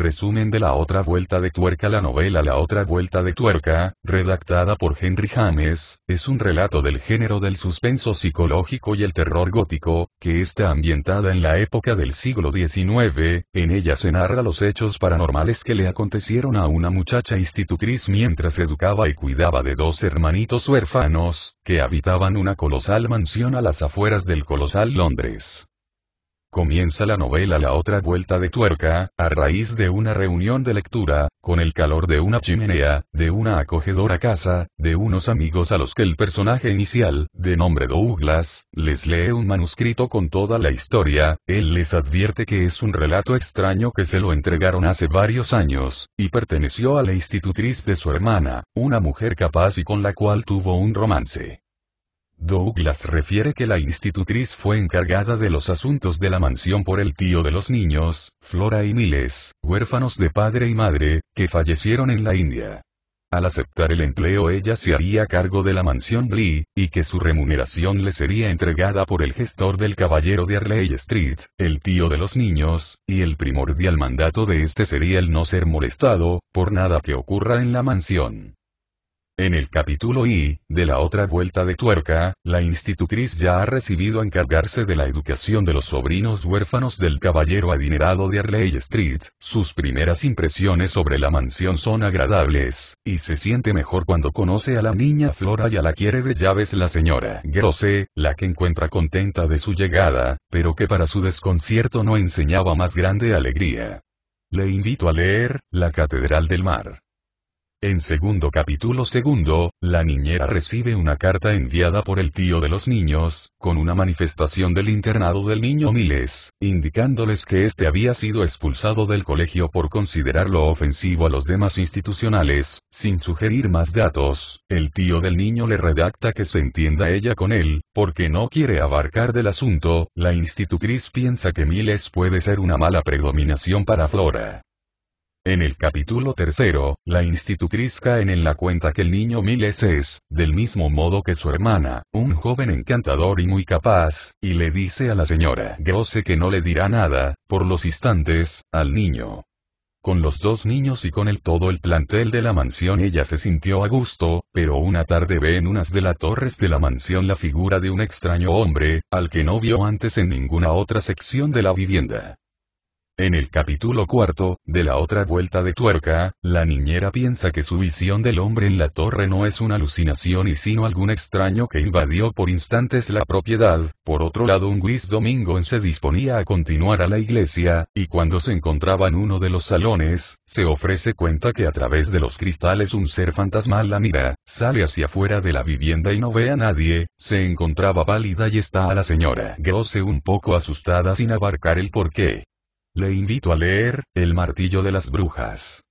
Resumen de la otra vuelta de tuerca La novela La otra vuelta de tuerca, redactada por Henry James, es un relato del género del suspenso psicológico y el terror gótico, que está ambientada en la época del siglo XIX, en ella se narra los hechos paranormales que le acontecieron a una muchacha institutriz mientras educaba y cuidaba de dos hermanitos huérfanos, que habitaban una colosal mansión a las afueras del colosal Londres. Comienza la novela La otra vuelta de tuerca, a raíz de una reunión de lectura, con el calor de una chimenea, de una acogedora casa, de unos amigos a los que el personaje inicial, de nombre Douglas, les lee un manuscrito con toda la historia, él les advierte que es un relato extraño que se lo entregaron hace varios años, y perteneció a la institutriz de su hermana, una mujer capaz y con la cual tuvo un romance. Douglas refiere que la institutriz fue encargada de los asuntos de la mansión por el tío de los niños, Flora y Miles, huérfanos de padre y madre, que fallecieron en la India. Al aceptar el empleo ella se haría cargo de la mansión Lee y que su remuneración le sería entregada por el gestor del caballero de Arley Street, el tío de los niños, y el primordial mandato de este sería el no ser molestado, por nada que ocurra en la mansión. En el capítulo I, de la otra vuelta de tuerca, la institutriz ya ha recibido encargarse de la educación de los sobrinos huérfanos del caballero adinerado de Arley Street, sus primeras impresiones sobre la mansión son agradables, y se siente mejor cuando conoce a la niña Flora y a la quiere de llaves la señora Grosse, la que encuentra contenta de su llegada, pero que para su desconcierto no enseñaba más grande alegría. Le invito a leer, La Catedral del Mar. En segundo capítulo segundo, la niñera recibe una carta enviada por el tío de los niños, con una manifestación del internado del niño Miles, indicándoles que este había sido expulsado del colegio por considerarlo ofensivo a los demás institucionales, sin sugerir más datos, el tío del niño le redacta que se entienda ella con él, porque no quiere abarcar del asunto, la institutriz piensa que Miles puede ser una mala predominación para Flora. En el capítulo tercero, la institutriz cae en la cuenta que el niño Miles es, del mismo modo que su hermana, un joven encantador y muy capaz, y le dice a la señora Grosse que no le dirá nada, por los instantes, al niño. Con los dos niños y con el todo el plantel de la mansión ella se sintió a gusto, pero una tarde ve en unas de las torres de la mansión la figura de un extraño hombre, al que no vio antes en ninguna otra sección de la vivienda. En el capítulo cuarto, de la otra vuelta de tuerca, la niñera piensa que su visión del hombre en la torre no es una alucinación y sino algún extraño que invadió por instantes la propiedad, por otro lado un gris domingo se disponía a continuar a la iglesia, y cuando se encontraba en uno de los salones, se ofrece cuenta que a través de los cristales un ser fantasmal la mira, sale hacia afuera de la vivienda y no ve a nadie, se encontraba válida y está a la señora Grosse un poco asustada sin abarcar el porqué. Le invito a leer, El martillo de las brujas.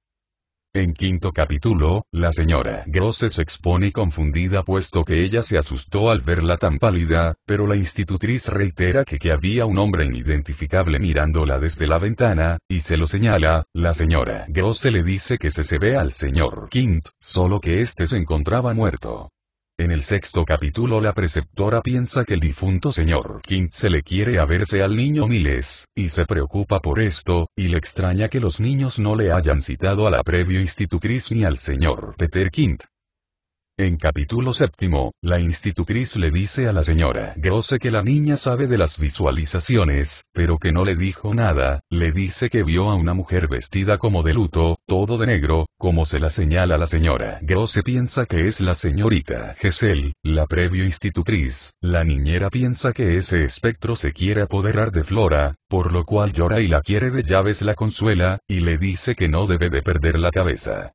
En quinto capítulo, la señora Grose se expone confundida puesto que ella se asustó al verla tan pálida, pero la institutriz reitera que, que había un hombre inidentificable mirándola desde la ventana, y se lo señala, la señora Grose le dice que se se ve al señor Quint, solo que éste se encontraba muerto. En el sexto capítulo la preceptora piensa que el difunto señor Quint se le quiere averse al niño Miles, y se preocupa por esto, y le extraña que los niños no le hayan citado a la previo institutriz ni al señor Peter Quint, en capítulo séptimo, la institutriz le dice a la señora Grosse que la niña sabe de las visualizaciones, pero que no le dijo nada, le dice que vio a una mujer vestida como de luto, todo de negro, como se la señala la señora Grosse piensa que es la señorita Gessel, la previo institutriz, la niñera piensa que ese espectro se quiere apoderar de Flora, por lo cual llora y la quiere de llaves la consuela, y le dice que no debe de perder la cabeza.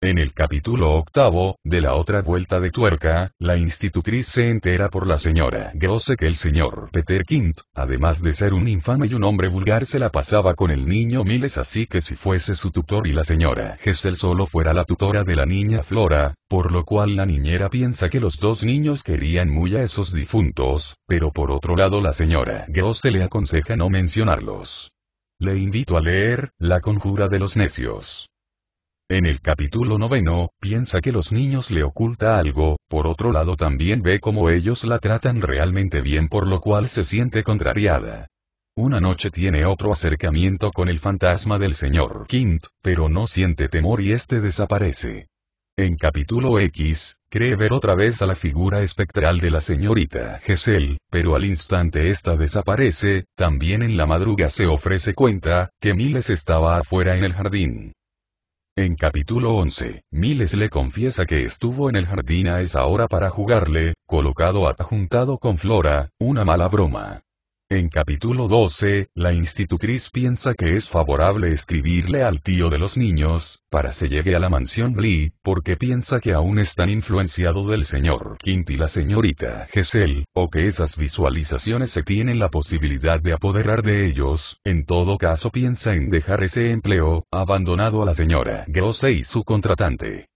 En el capítulo octavo, de la otra vuelta de tuerca, la institutriz se entera por la señora Grosse que el señor Peter Quint, además de ser un infame y un hombre vulgar, se la pasaba con el niño Miles así que si fuese su tutor y la señora Gessel solo fuera la tutora de la niña Flora, por lo cual la niñera piensa que los dos niños querían muy a esos difuntos, pero por otro lado la señora Grosse le aconseja no mencionarlos. Le invito a leer, La conjura de los necios. En el capítulo noveno, piensa que los niños le oculta algo, por otro lado también ve cómo ellos la tratan realmente bien por lo cual se siente contrariada. Una noche tiene otro acercamiento con el fantasma del señor Kint, pero no siente temor y este desaparece. En capítulo X, cree ver otra vez a la figura espectral de la señorita Gesell, pero al instante esta desaparece, también en la madruga se ofrece cuenta, que Miles estaba afuera en el jardín. En capítulo 11, Miles le confiesa que estuvo en el jardín a esa hora para jugarle, colocado adjuntado con Flora, una mala broma. En capítulo 12, la institutriz piensa que es favorable escribirle al tío de los niños, para se llegue a la mansión Lee, porque piensa que aún están influenciado del señor Quint y la señorita Gesell, o que esas visualizaciones se tienen la posibilidad de apoderar de ellos, en todo caso piensa en dejar ese empleo, abandonado a la señora Grosse y su contratante.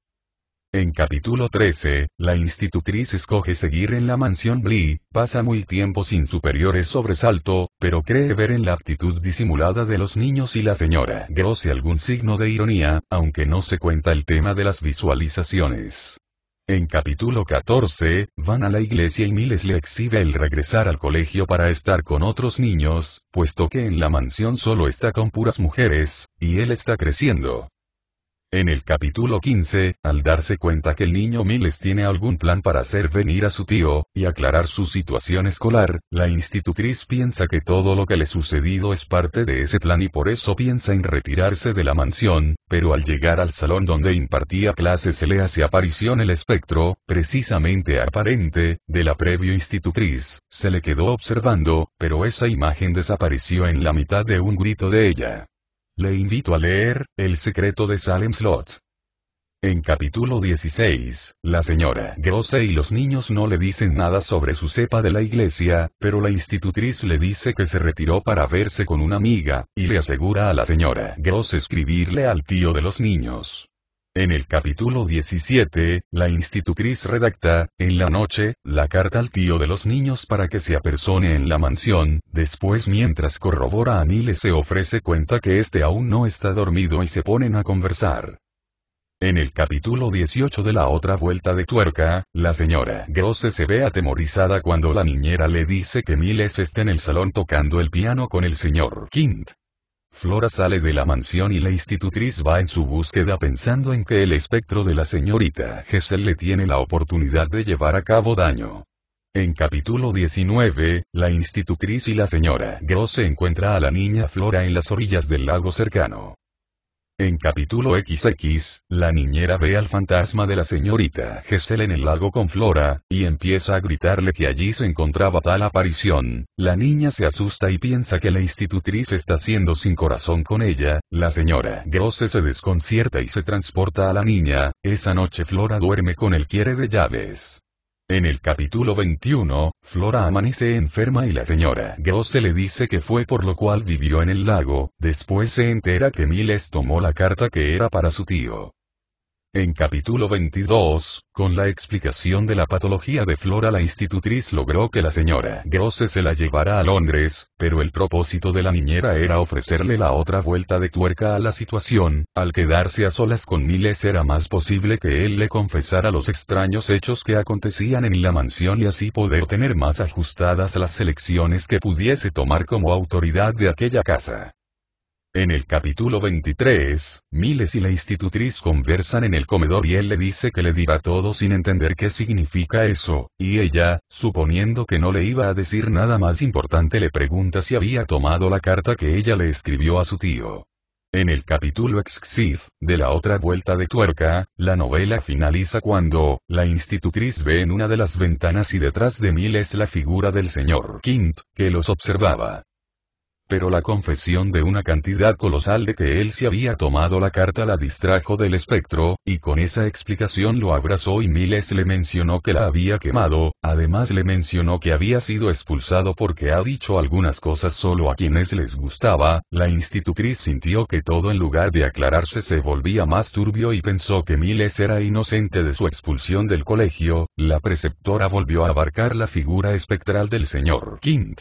En capítulo 13, la institutriz escoge seguir en la mansión Blee, pasa muy tiempo sin superiores sobresalto, pero cree ver en la actitud disimulada de los niños y la señora Grosse algún signo de ironía, aunque no se cuenta el tema de las visualizaciones. En capítulo 14, van a la iglesia y Miles le exhibe el regresar al colegio para estar con otros niños, puesto que en la mansión solo está con puras mujeres, y él está creciendo. En el capítulo 15, al darse cuenta que el niño Miles tiene algún plan para hacer venir a su tío, y aclarar su situación escolar, la institutriz piensa que todo lo que le sucedido es parte de ese plan y por eso piensa en retirarse de la mansión, pero al llegar al salón donde impartía clases se le hace aparición el espectro, precisamente aparente, de la previo institutriz, se le quedó observando, pero esa imagen desapareció en la mitad de un grito de ella. Le invito a leer, El secreto de Salem Slot. En capítulo 16, la señora Grosse y los niños no le dicen nada sobre su cepa de la iglesia, pero la institutriz le dice que se retiró para verse con una amiga, y le asegura a la señora Grosse escribirle al tío de los niños. En el capítulo 17, la institutriz redacta, en la noche, la carta al tío de los niños para que se apersone en la mansión, después mientras corrobora a Miles se ofrece cuenta que este aún no está dormido y se ponen a conversar. En el capítulo 18 de la otra vuelta de tuerca, la señora Grosse se ve atemorizada cuando la niñera le dice que Miles está en el salón tocando el piano con el señor Quint. Flora sale de la mansión y la institutriz va en su búsqueda pensando en que el espectro de la señorita Gessel le tiene la oportunidad de llevar a cabo daño. En capítulo 19, la institutriz y la señora Gross se encuentra a la niña Flora en las orillas del lago cercano. En capítulo XX, la niñera ve al fantasma de la señorita Gessel en el lago con Flora, y empieza a gritarle que allí se encontraba tal aparición. La niña se asusta y piensa que la institutriz está siendo sin corazón con ella. La señora Grosse se desconcierta y se transporta a la niña. Esa noche Flora duerme con el quiere de llaves. En el capítulo 21, Flora amanece enferma y la señora Grosse le dice que fue por lo cual vivió en el lago, después se entera que Miles tomó la carta que era para su tío. En capítulo 22, con la explicación de la patología de Flora la institutriz logró que la señora Grosse se la llevara a Londres, pero el propósito de la niñera era ofrecerle la otra vuelta de tuerca a la situación, al quedarse a solas con Miles era más posible que él le confesara los extraños hechos que acontecían en la mansión y así poder tener más ajustadas las elecciones que pudiese tomar como autoridad de aquella casa. En el capítulo 23, Miles y la institutriz conversan en el comedor y él le dice que le diga todo sin entender qué significa eso, y ella, suponiendo que no le iba a decir nada más importante le pregunta si había tomado la carta que ella le escribió a su tío. En el capítulo Exxif, de la otra vuelta de tuerca, la novela finaliza cuando, la institutriz ve en una de las ventanas y detrás de Miles la figura del señor Kint, que los observaba. Pero la confesión de una cantidad colosal de que él se había tomado la carta la distrajo del espectro, y con esa explicación lo abrazó y Miles le mencionó que la había quemado, además le mencionó que había sido expulsado porque ha dicho algunas cosas solo a quienes les gustaba, la institutriz sintió que todo en lugar de aclararse se volvía más turbio y pensó que Miles era inocente de su expulsión del colegio, la preceptora volvió a abarcar la figura espectral del señor Kint.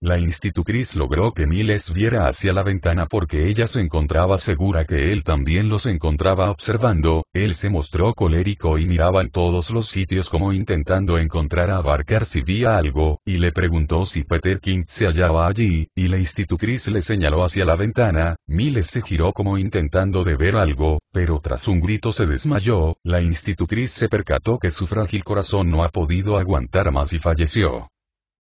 La institutriz logró que Miles viera hacia la ventana porque ella se encontraba segura que él también los encontraba observando, él se mostró colérico y miraba en todos los sitios como intentando encontrar a abarcar si vía algo, y le preguntó si Peter King se hallaba allí, y la institutriz le señaló hacia la ventana, Miles se giró como intentando de ver algo, pero tras un grito se desmayó, la institutriz se percató que su frágil corazón no ha podido aguantar más y falleció.